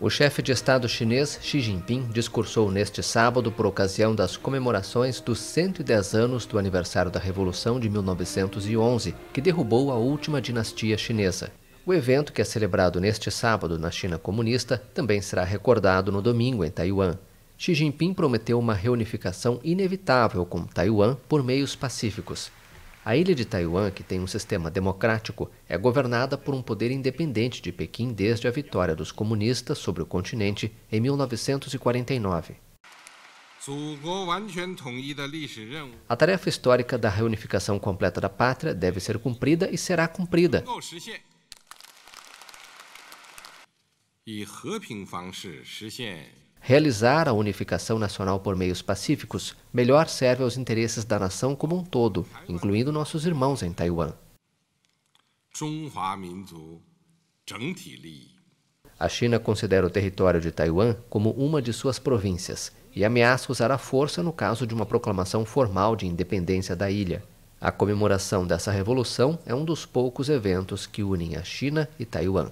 O chefe de Estado chinês Xi Jinping discursou neste sábado por ocasião das comemorações dos 110 anos do aniversário da Revolução de 1911, que derrubou a última dinastia chinesa. O evento, que é celebrado neste sábado na China comunista, também será recordado no domingo em Taiwan. Xi Jinping prometeu uma reunificação inevitável com Taiwan por meios pacíficos. A ilha de Taiwan, que tem um sistema democrático, é governada por um poder independente de Pequim desde a vitória dos comunistas sobre o continente em 1949. A tarefa histórica da reunificação completa da pátria deve ser cumprida e será cumprida. Realizar a unificação nacional por meios pacíficos melhor serve aos interesses da nação como um todo, incluindo nossos irmãos em Taiwan. A China considera o território de Taiwan como uma de suas províncias e ameaça usar a força no caso de uma proclamação formal de independência da ilha. A comemoração dessa revolução é um dos poucos eventos que unem a China e Taiwan.